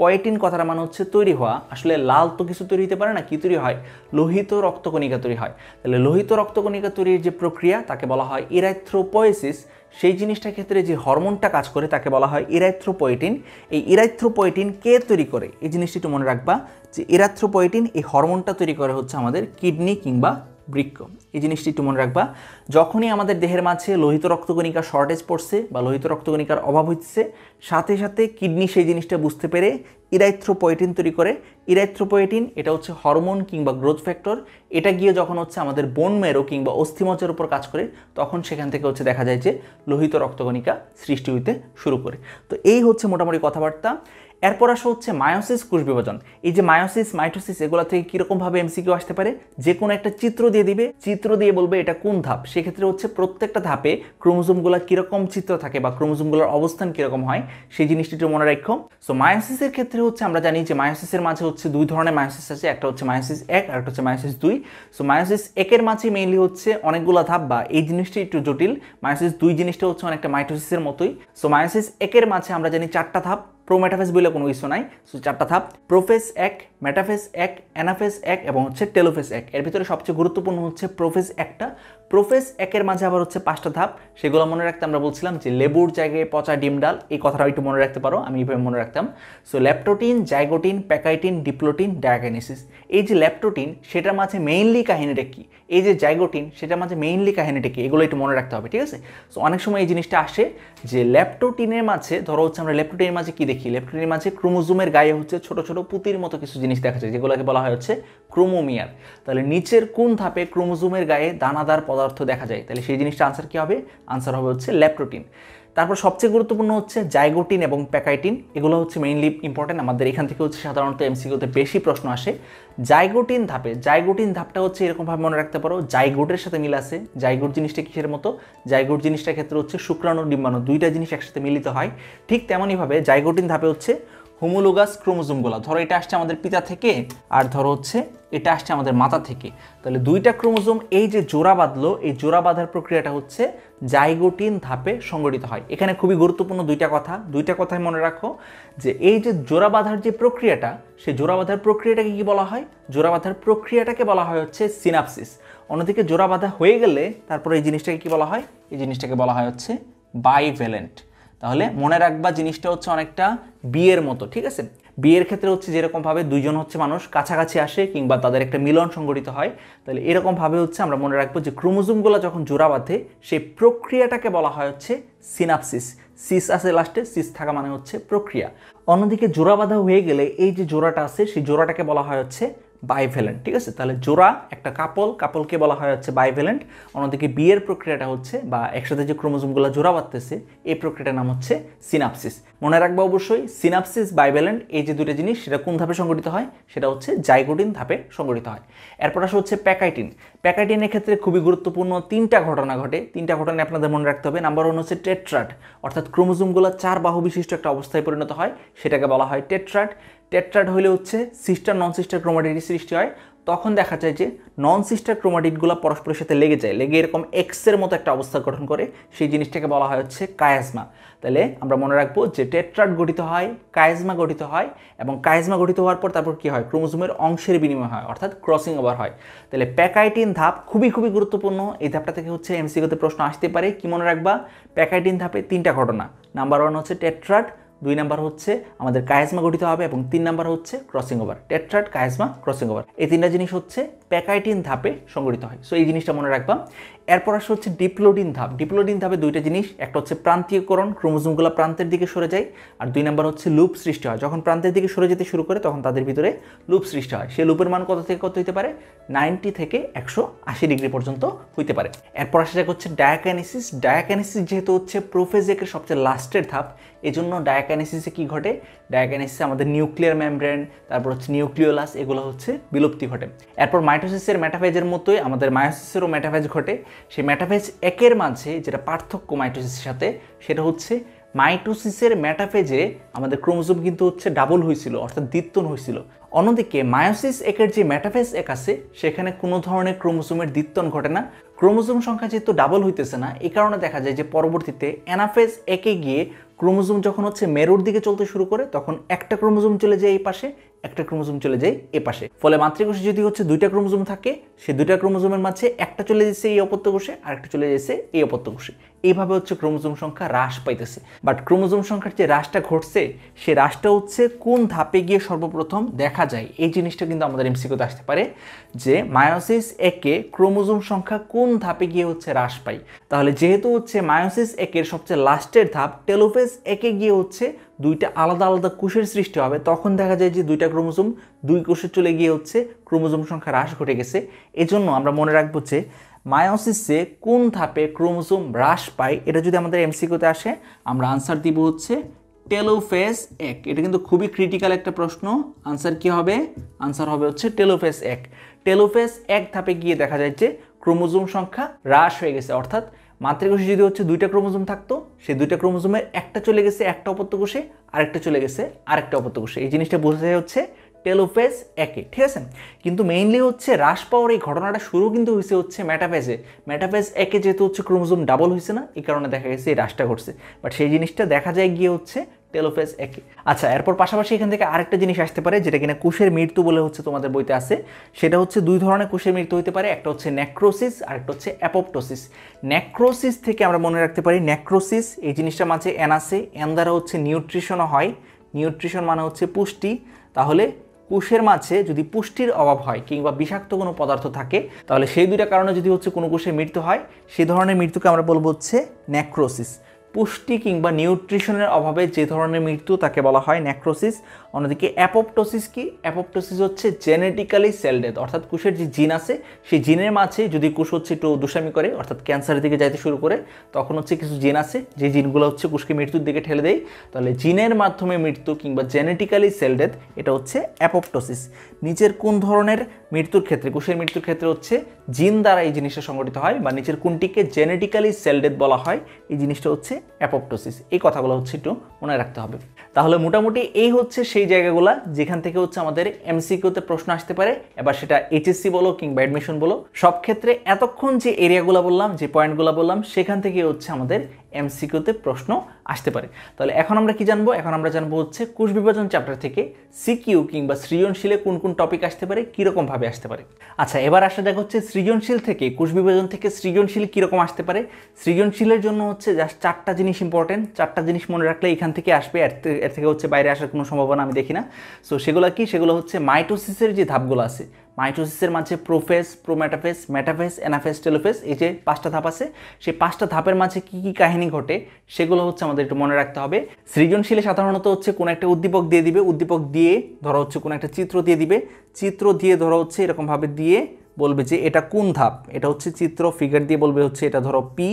পয়েটিন কথাটা মানে হচ্ছে তৈরি হওয়া আসলে লাল তো কিছু তৈরি হতে পারে না কী তৈরি হয় লোহিত রক্তকণিকা তৈরি হয় তাহলে লোহিত রক্তকণিকা তৈরির যে প্রক্রিয়া তাকে বলা হয় ইরাইথ্রোপয়েসিস সেই জিনিসটার ক্ষেত্রে যে হরমোনটা কাজ করে তাকে বলা হয় ইরাইথ্রোপয়েটিন এই ইরাইথ্রোপয়েটিন কে তৈরি করে এই জিনিসটি একটু মনে রাখবা যে ইরাথ্রোপয়েটিন এই হরমোনটা তৈরি করে হচ্ছে আমাদের কিডনি কিংবা বৃক্ক এই জিনিসটি একটু মনে রাখবা যখনই আমাদের দেহের মাঝে লোহিত রক্তকণিকা শর্টেজ পড়ছে বা লোহিত রক্তকণিকার অভাব হচ্ছে সাথে সাথে কিডনি সেই জিনিসটা বুঝতে পেরে ইরাইথ্রোপয়েটিন তৈরি করে ইরাইথ্রোপয়েটিন এটা হচ্ছে হরমোন কিংবা গ্রোথ ফ্যাক্টর এটা গিয়ে যখন হচ্ছে আমাদের বোন মেরো কিংবা অস্থিমজ্জার উপর কাজ করে তখন সেখান থেকে হচ্ছে দেখা যায় যে লোহিত রক্তকণিকা সৃষ্টি হইতে শুরু করে তো এই হচ্ছে মোটামুটি কথাবার্তা এরপর আসা হচ্ছে মায়োসিস কোষ বিভাজন এই যে মায়োসিস মাইটোসিস এগুলো থেকে কীরকমভাবে এমসিকিউ আসতে পারে যে কোনো একটা চিত্র দিয়ে দিবে চিত্র দিয়ে বলবে এটা কোন ধাপ সেক্ষেত্রে হচ্ছে প্রত্যেকটা ধাপে ক্রোমোজোমগুলো কীরকম চিত্র থাকে বা ক্রোমোজোমগুলোর অবস্থান কীরকম হয় সেই জিনিসটি একটু মনে রাখো সো মায়োসিসের ক্ষেত্রে হচ্ছে আমরা জানি যে মায়োসিসের মাঝে হচ্ছে দুই ধরনের মায়োসিস আছে একটা হচ্ছে মায়োসিস এক আর একটা হচ্ছে মায়োসিস দুই সো মায়োসিস একের মাঝে মেইনলি হচ্ছে অনেকগুলো ধাপ বা এই জিনিসটি একটু জটিল মায়োসিস দুই জিনিসটা হচ্ছে অনেকটা মাইটোসিসের মতোই সো মায়োসিস একের মাঝে আমরা জানি চারটা ধাপ প্রো ম্যাটাফেস বলে কোনো কিছু নাই সো চারটা ধাপ প্রোফেস এক ম্যাটাফেস এক অ্যানাফেস এক এবং হচ্ছে টেলোফেস এক এর ভিতরে সবচেয়ে গুরুত্বপূর্ণ হচ্ছে প্রোফেস একটা প্রোফেস একের মাঝে আবার হচ্ছে পাঁচটা ধাপ সেগুলো মনে রাখতে আমরা বলছিলাম যে লেবুর জায়গায় পচা ডিম ডাল এই কথাটা একটু মনে রাখতে পারো আমি এইভাবে মনে রাখতাম so leptotene zygotene pachytene diplotene diakinesis এই যে ল্যাপটোটিন সেটার মাঝে মেইনলি কাহিনিটা কী এই যে জাইগোটিন সেটার মাঝে মেইনলি কাহিনিটা কী এগুলো একটু মনে রাখতে হবে ঠিক আছে সো অনেক সময় এই জিনিসটা আসে যে ল্যাপটোটিনের মাঝে ধরো হচ্ছে আমরা ল্যাপটোটিনের মাঝে কী দেখি ল্যাপটোটিনের মাঝে ক্রোমোজোমের গায়ে হচ্ছে ছোট ছোট পুঁতির মতো কিছু জিনিস দেখা যায় যেগুলোকে বলা হয় হচ্ছে ক্রোমোমিয়ার তাহলে নিচের কোন ধাপে ক্রোমোজোমের গায়ে দানাদার পদার্থ পদার্থ দেখা যায় তাহলে সেই জিনিসটা আনসার কী হবে আনসার হবে হচ্ছে ল্যাপ্রোটিন তারপর সবচেয়ে গুরুত্বপূর্ণ হচ্ছে জাইগোটিন এবং প্যাকাইটিন এগুলো হচ্ছে মেইনলি ইম্পর্টেন্ট আমাদের এখান থেকে হচ্ছে সাধারণত এমসিকিউতে বেশি প্রশ্ন আসে জাইগোটিন ধাপে জাইগোটিন ধাপটা হচ্ছে এরকমভাবে মনে রাখতে পারো জাইগোটের সাথে মিল আছে জাইগোট জিনিসটা কিসের মতো জাইগোট জিনিসটার ক্ষেত্রে হচ্ছে শুক্রাণু ডিম্বাণু দুইটা জিনিস একসাথে মিলিত হয় ঠিক তেমনইভাবে জাইগোটিন ধাপে হচ্ছে হোমোলোগাস ক্রোমোজোমগুলো ধরো এটা আসছে আমাদের পিতা থেকে আর ধরো হচ্ছে এটা আসছে আমাদের মাতা থেকে তাহলে দুইটা ক্রোমোজোম এই যে জোড়া বাঁধলো এই জোড়া বাঁধার প্রক্রিয়াটা হচ্ছে জাইগোটিন ধাপে সংগঠিত হয় এখানে খুবই গুরুত্বপূর্ণ দুইটা কথা দুইটা কথাই মনে রাখো যে এই যে জোড়া বাঁধার যে প্রক্রিয়াটা সেই জোড়া বাঁধার প্রক্রিয়াটাকে কি বলা হয় জোড়া বাঁধার প্রক্রিয়াটাকে বলা হয় হচ্ছে সিনাপসিস অন্যদিকে জোড়া বাঁধা হয়ে গেলে তারপরে এই জিনিসটাকে কি বলা হয় এই জিনিসটাকে বলা হয় হচ্ছে বাইভ্যালেন্ট তাহলে মনে রাখবা জিনিসটা হচ্ছে অনেকটা বিয়ের মতো ঠিক আছে বিয়ের ক্ষেত্রে হচ্ছে যেরকমভাবে দুইজন হচ্ছে মানুষ কাছাকাছি আসে কিংবা তাদের একটা মিলন সংগঠিত হয় তাহলে এরকমভাবে হচ্ছে আমরা মনে রাখবো যে ক্রোমোজুমগুলো যখন জোড়া বাঁধে সেই প্রক্রিয়াটাকে বলা হয় হচ্ছে সিনাপসিস সিস আছে লাস্টে সিস থাকা মানে হচ্ছে প্রক্রিয়া অন্যদিকে জোড়া বাঁধা হয়ে গেলে এই যে জোড়াটা আছে সেই জোড়াটাকে বলা হয় হচ্ছে বাইভ্যালেন্ট ঠিক আছে তাহলে জোড়া একটা কাপল কাপলকে বলা হয় হচ্ছে বাইভ্যালেন্ট অন্যদিকে বিয়ের প্রক্রিয়াটা হচ্ছে বা একসাথে যে ক্রোমোজোমগুলো জোড়া বাঁধতেছে এই প্রক্রিয়াটার নাম হচ্ছে সিনাপসিস মনে রাখবো অবশ্যই সিনাপসিস বাইভ্যালেন্ট এই যে দুটো জিনিস সেটা কোন ধাপে সংগঠিত হয় সেটা হচ্ছে জাইগোটিন ধাপে সংগঠিত হয় এরপর আসা হচ্ছে প্যাকাইটিন প্যাকাইটিনের ক্ষেত্রে খুবই গুরুত্বপূর্ণ তিনটা ঘটনা ঘটে তিনটা ঘটনা আপনাদের মনে রাখতে হবে নাম্বার ওয়ান হচ্ছে টেট্রাট অর্থাৎ ক্রোমোজোমগুলো চার বাহু বিশিষ্ট একটা অবস্থায় পরিণত হয় সেটাকে বলা হয় টেট্রাট টেট্রাড হলে হচ্ছে সিস্টার নন সিস্টার ক্রোমাটিডের সৃষ্টি হয় তখন দেখা যায় যে নন সিস্টার ক্রোমাডিটগুলো পরস্পরের সাথে লেগে যায় লেগে এরকম এক্সের মতো একটা অবস্থা গঠন করে সেই জিনিসটাকে বলা হয় হচ্ছে কায়াজমা তাহলে আমরা মনে রাখবো যে টেট্রাট গঠিত হয় কায়াজমা গঠিত হয় এবং কায়াজমা গঠিত হওয়ার পর তারপর কী হয় ক্রোমোজোমের অংশের বিনিময় হয় অর্থাৎ ক্রসিং ওভার হয় তাহলে প্যাকাইটিন ধাপ খুবই খুবই গুরুত্বপূর্ণ এই ধাপটা থেকে হচ্ছে এমসিগতে প্রশ্ন আসতে পারে কি মনে রাখবা প্যাকাইটিন ধাপে তিনটা ঘটনা নাম্বার ওয়ান হচ্ছে টেট্রাট দুই নাম্বার হচ্ছে আমাদের কায়াজমা গঠিত হবে এবং তিন নাম্বার হচ্ছে crossing over tetrad chiasma crossing over এই তিনটা জিনিস হচ্ছে প্যাকাইটিন ধাপে সংগঠিত হয় সো এই জিনিসটা মনে রাখবা এরপর আসে হচ্ছে ডিপ্লোডিন ধাপ ডিপ্লোডিন ধাপে দুইটা জিনিস একটা হচ্ছে প্রান্তীয়করণ ক্রোমোজোমগুলো প্রান্তের দিকে সরে যায় আর দুই নাম্বার হচ্ছে লুপ সৃষ্টি হয় যখন প্রান্তের দিকে সরে যেতে শুরু করে তখন তাদের ভিতরে লুপ সৃষ্টি হয় সেই লুপের মান কত থেকে কত হতে পারে নাইনটি থেকে একশো আশি ডিগ্রি পর্যন্ত হইতে পারে এরপর আসা যাক হচ্ছে ডায়াকানিসিস ডায়াকানিসিস যেহেতু হচ্ছে প্রোফেজেকের সবচেয়ে লাস্টের ধাপ এই জন্য ডায়াকানিসিসে কী ঘটে ডায়াকানিসিসে আমাদের নিউক্লিয়ার মেমব্রেন তারপর হচ্ছে নিউক্লিওলাস এগুলো হচ্ছে বিলুপ্তি ঘটে এরপর মাইটোসিসের ম্যাটাফাইজের মতোই আমাদের মায়োসিসেরও ম্যাটাফাইজ ঘটে সেই ম্যাটাফেজ একের মাঝে যেটা পার্থক্য মাইটোসিসের সাথে সেটা হচ্ছে মাইটোসিসের ম্যাটাফেজে আমাদের ক্রোমোজোম কিন্তু হচ্ছে ডাবল হয়েছিল অর্থাৎ দ্বিত্বন হয়েছিল অন্যদিকে মায়োসিস একের যে ম্যাটাফেজ এক আছে সেখানে কোনো ধরনের ক্রোমোজোমের দ্বিত্বন ঘটে না ক্রোমোজোম সংখ্যা যেহেতু ডাবল হইতেছে না এই কারণে দেখা যায় যে পরবর্তীতে অ্যানাফেজ একে গিয়ে ক্রোমোজোম যখন হচ্ছে মেরুর দিকে চলতে শুরু করে তখন একটা ক্রোমোজোম চলে যায় এই পাশে একটা ক্রোমোজোম চলে যায় এ পাশে ফলে মাতৃকোষে যদি হচ্ছে দুইটা ক্রোমোজোম থাকে সে দুইটা ক্রোমোজোমের মাঝে একটা চলে যাচ্ছে এই অপত্য কোষে আর একটা চলে যাচ্ছে এই অপত্য কোষে এইভাবে হচ্ছে ক্রোমোজোম সংখ্যা হ্রাস পাইতেছে বাট ক্রোমোজোম সংখ্যার যে হ্রাসটা ঘটছে সে হ্রাসটা হচ্ছে কোন ধাপে গিয়ে সর্বপ্রথম দেখা যায় এই জিনিসটা কিন্তু আমাদের এমসিকিউতে আসতে পারে যে মায়োসিস একে ক্রোমোজোম সংখ্যা কোন ধাপে গিয়ে হচ্ছে হ্রাস পাই তাহলে যেহেতু হচ্ছে মায়োসিস একের সবচেয়ে লাস্টের ধাপ টেলোফেস একে গিয়ে হচ্ছে দুইটা আলাদা আলাদা কোষের সৃষ্টি হবে তখন দেখা যায় যে দুইটা ক্রোমোজোম দুই কোষে চলে গিয়ে হচ্ছে ক্রোমোজোম সংখ্যা হ্রাস ঘটে গেছে এজন্য আমরা মনে রাখবো যে মায়োসিসে কোন ধাপে ক্রোমোজোম হ্রাস পায় এটা যদি আমাদের কোতে আসে আমরা আনসার দিব হচ্ছে টেলোফেস এক এটা কিন্তু খুবই ক্রিটিক্যাল একটা প্রশ্ন আনসার কি হবে আনসার হবে হচ্ছে টেলোফেস এক টেলোফেস এক ধাপে গিয়ে দেখা যায় যে ক্রোমোজোম সংখ্যা হ্রাস হয়ে গেছে অর্থাৎ মাতৃকোষে যদি হচ্ছে দুইটা ক্রোমোজোম থাকতো সেই দুইটা ক্রোমোজোমের একটা চলে গেছে একটা কোষে আরেকটা চলে গেছে আরেকটা কোষে এই জিনিসটা বোঝা যায় হচ্ছে টেলোফেজ একে ঠিক আছে কিন্তু মেইনলি হচ্ছে হ্রাস পাওয়ার এই ঘটনাটা শুরু কিন্তু হয়েছে হচ্ছে ম্যাটাফেজে ম্যাটাফেজ একে যেহেতু হচ্ছে ক্রোমোজোম ডাবল হয়েছে না এই কারণে দেখা গেছে এই হ্রাসটা ঘটছে বাট সেই জিনিসটা দেখা যায় গিয়ে হচ্ছে টেলোফেস একে আচ্ছা এরপর পাশাপাশি এখান থেকে আরেকটা জিনিস আসতে পারে যেটা কিনা কোষের মৃত্যু বলে হচ্ছে তোমাদের বইতে আছে সেটা হচ্ছে দুই ধরনের কোষের মৃত্যু হতে পারে একটা হচ্ছে নেক্রোসিস আর একটা হচ্ছে অ্যাপোপটোসিস নেক্রোসিস থেকে আমরা মনে রাখতে পারি নেক্রোসিস এই জিনিসটা মাঝে এন আছে এন দ্বারা হচ্ছে নিউট্রিশনও হয় নিউট্রিশন মানে হচ্ছে পুষ্টি তাহলে কোষের মাঝে যদি পুষ্টির অভাব হয় কিংবা বিষাক্ত কোনো পদার্থ থাকে তাহলে সেই দুইটা কারণে যদি হচ্ছে কোনো কোষে মৃত্যু হয় সেই ধরনের মৃত্যুকে আমরা বলবো হচ্ছে নেক্রোসিস পুষ্টি কিংবা নিউট্রিশনের অভাবে যে ধরনের মৃত্যু তাকে বলা হয় ন্যাক্রোসিস অন্যদিকে অ্যাপোপটোসিস কি অ্যাপোপটোসিস হচ্ছে জেনেটিক্যালি সেল ডেথ অর্থাৎ কুশের যে জিন আছে সেই জিনের মাঝে যদি কুশ হচ্ছে একটু দুষামি করে অর্থাৎ ক্যান্সারের দিকে যাইতে শুরু করে তখন হচ্ছে কিছু জিন আছে যে জিনগুলো হচ্ছে কুশকে মৃত্যুর দিকে ঠেলে দেয় তাহলে জিনের মাধ্যমে মৃত্যু কিংবা জেনেটিক্যালি সেল ডেথ এটা হচ্ছে অ্যাপোপটোসিস নিচের কোন ধরনের মৃত্যুর ক্ষেত্রে কুশের মৃত্যুর ক্ষেত্রে হচ্ছে জিন দ্বারা এই জিনিসটা সংগঠিত হয় বা নিচের কোনটিকে জেনেটিক্যালি সেল ডেথ বলা হয় এই জিনিসটা হচ্ছে অ্যাপোপটোসিস এই কথাগুলো হচ্ছে একটু মনে রাখতে হবে তাহলে মোটামুটি এই হচ্ছে সেই জায়গাগুলো যেখান থেকে হচ্ছে আমাদের এমসিকিউতে প্রশ্ন আসতে পারে এবার সেটা এইচএসসি বলো কিংবা অ্যাডমিশন বলো সব ক্ষেত্রে এতক্ষণ যে এরিয়াগুলো বললাম যে পয়েন্টগুলো বললাম সেখান থেকে হচ্ছে আমাদের এমসিকিউতে প্রশ্ন আসতে পারে তাহলে এখন আমরা কি জানবো এখন আমরা জানবো হচ্ছে কোষ বিভাজন চ্যাপ্টার থেকে সিকিউ কিংবা সৃজনশীলে কোন কোন টপিক আসতে পারে কীরকমভাবে আসতে পারে আচ্ছা এবার আসা যাক হচ্ছে সৃজনশীল থেকে কোষ বিভাজন থেকে সৃজনশীল কীরকম আসতে পারে সৃজনশীলের জন্য হচ্ছে জাস্ট চারটা জিনিস ইম্পর্টেন্ট চারটা জিনিস মনে রাখলে এখান থেকে আসবে এর থেকে হচ্ছে বাইরে আসার কোনো সম্ভাবনা আমি দেখি না সো সেগুলো কি সেগুলো হচ্ছে মাইটোসিসের যে ধাপগুলো আছে মাইটোসিসের মাঝে prophase prometaphase metaphase anaphase telophase এই যে পাঁচটা ধাপ আছে সেই পাঁচটা ধাপের মাঝে কী কী কাহিনী ঘটে সেগুলো হচ্ছে আমাদের একটু মনে রাখতে হবে সৃজনশীলে সাধারণত হচ্ছে কোনো একটা উদ্দীপক দিয়ে দিবে উদ্দীপক দিয়ে ধরো হচ্ছে কোনো একটা চিত্র দিয়ে দিবে চিত্র দিয়ে ধরো হচ্ছে এরকমভাবে দিয়ে বলবে যে এটা কোন ধাপ এটা হচ্ছে চিত্র ফিগার দিয়ে বলবে হচ্ছে এটা ধরো পি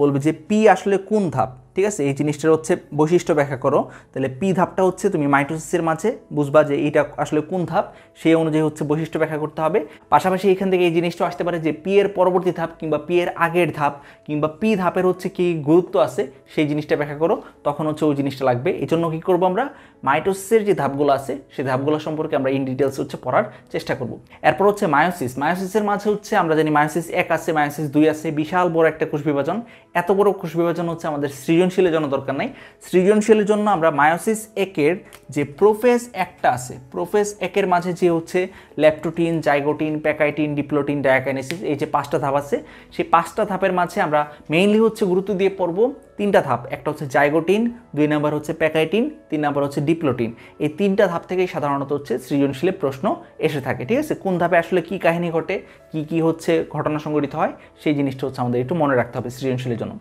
বলবে যে পি আসলে কোন ধাপ ঠিক আছে এই জিনিসটার হচ্ছে বৈশিষ্ট্য ব্যাখ্যা করো তাহলে পি ধাপটা হচ্ছে তুমি মাইটোসিসের মাঝে বুঝবা যে এইটা আসলে কোন ধাপ সেই অনুযায়ী হচ্ছে বৈশিষ্ট্য ব্যাখ্যা করতে হবে পাশাপাশি এখান থেকে এই জিনিসটা আসতে পারে যে পি এর পরবর্তী ধাপ কিংবা পি এর আগের ধাপ কিংবা পি ধাপের হচ্ছে কি গুরুত্ব আছে সেই জিনিসটা ব্যাখ্যা করো তখন হচ্ছে ওই জিনিসটা লাগবে এই জন্য কী করবো আমরা মাইটোসিসের যে ধাপগুলো আছে সেই ধাপগুলো সম্পর্কে আমরা ইন ডিটেলস হচ্ছে পড়ার চেষ্টা করব এরপর হচ্ছে মায়োসিস মায়োসিসের মাঝে হচ্ছে আমরা জানি মায়োসিস এক আছে মায়োসিস দুই আছে বিশাল বড় একটা কোষ বিভাজন এত বড় কোষ বিভাজন হচ্ছে আমাদের সৃজনশীলের জন্য দরকার নাই সৃজনশীলের জন্য আমরা মায়োসিস একের যে প্রোফেস একটা আছে প্রোফেস একের মাঝে যে হচ্ছে leptotene zygotene pachytene diplotene diakinesis এই যে পাঁচটা ধাপ আছে সেই পাঁচটা ধাপের মাঝে আমরা মেইনলি হচ্ছে গুরুত্ব দিয়ে পড়ব তিনটা ধাপ একটা হচ্ছে জাইগোটিন দুই নাম্বার হচ্ছে প্যাকাইটিন তিন নাম্বার হচ্ছে ডিপ্লোটিন এই তিনটা ধাপ থেকেই সাধারণত হচ্ছে সৃজনশীলের প্রশ্ন এসে থাকে ঠিক আছে কোন ধাপে আসলে কি কাহিনী ঘটে কি কি হচ্ছে ঘটনা সংঘটিত হয় সেই জিনিসটা হচ্ছে আমাদের একটু মনে রাখতে হবে সৃজনশীলের জন্য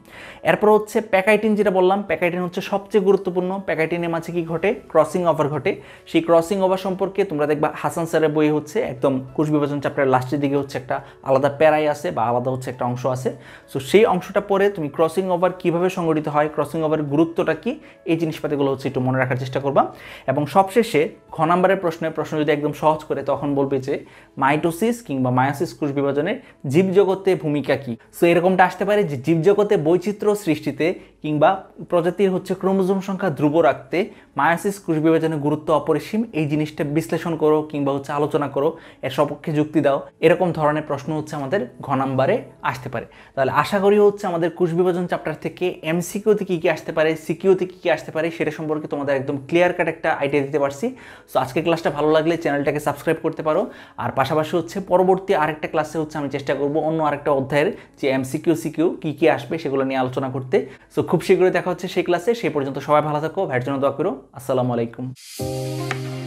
এরপর হচ্ছে প্যাকাইটিন যেটা বললাম প্যাকাইটিন হচ্ছে সবচেয়ে গুরুত্বপূর্ণ প্যাকাইটিনের মাঝে কি ঘটে ক্রসিং ওভার ঘটে সেই ক্রসিং ওভার সম্পর্কে তোমরা দেখবা হাসান স্যারের বই হচ্ছে একদম কোষ বিভাজন চ্যাপ্টার লাস্টের দিকে হচ্ছে একটা আলাদা প্যারাই আছে বা আলাদা হচ্ছে একটা অংশ আছে সো সেই অংশটা পরে তুমি ক্রসিং ওভার কিভাবে সংগঠিত হয় ক্রসিং ওভারের গুরুত্বটা কি এই জিনিসপাতিগুলো হচ্ছে একটু মনে রাখার চেষ্টা করবা বলবা এবং সবশেষে খ নাম্বারের প্রশ্নে প্রশ্ন যদি একদম সহজ করে তখন বলবে যে মাইটোসিস কিংবা মায়াসিস কোষ বিভাজনের জীবজগতে ভূমিকা কি সো এরকমটা আসতে পারে যে জীবজগতে বৈচিত্র্য সৃষ্টিতে কিংবা প্রজাতির হচ্ছে ক্রোমোজোম সংখ্যা ধ্রুব রাখতে মায়াসিস কোষ বিভাজনের গুরুত্ব অপরিসীম এই জিনিসটা বিশ্লেষণ করো কিংবা হচ্ছে আলোচনা করো এর সপক্ষে যুক্তি দাও এরকম ধরনের প্রশ্ন হচ্ছে আমাদের ঘ নাম্বারে আসতে পারে তাহলে আশা করি হচ্ছে আমাদের কোষ বিভাজন চ্যাপ্টার থেকে এমসিকিউতে কী কী আসতে পারে সিকিউতে কী কী আসতে পারে সেটা সম্পর্কে তোমাদের একদম ক্লিয়ার ক্লিয়ার কাট একটা আইডিয়া দিতে পারছি সো আজকে ক্লাসটা ভালো লাগলে চ্যানেলটাকে সাবস্ক্রাইব করতে পারো আর পাশাপাশি হচ্ছে পরবর্তী আরেকটা ক্লাসে হচ্ছে আমি চেষ্টা করব অন্য আরেকটা অধ্যায়ের যে এম সিকিউ কী কী আসবে সেগুলো নিয়ে আলোচনা করতে সো খুব শীঘ্রই দেখা হচ্ছে সেই ক্লাসে সেই পর্যন্ত সবাই ভালো থাকো ভ্যাট জন্য দোয়া করো আসসালামু আলাইকুম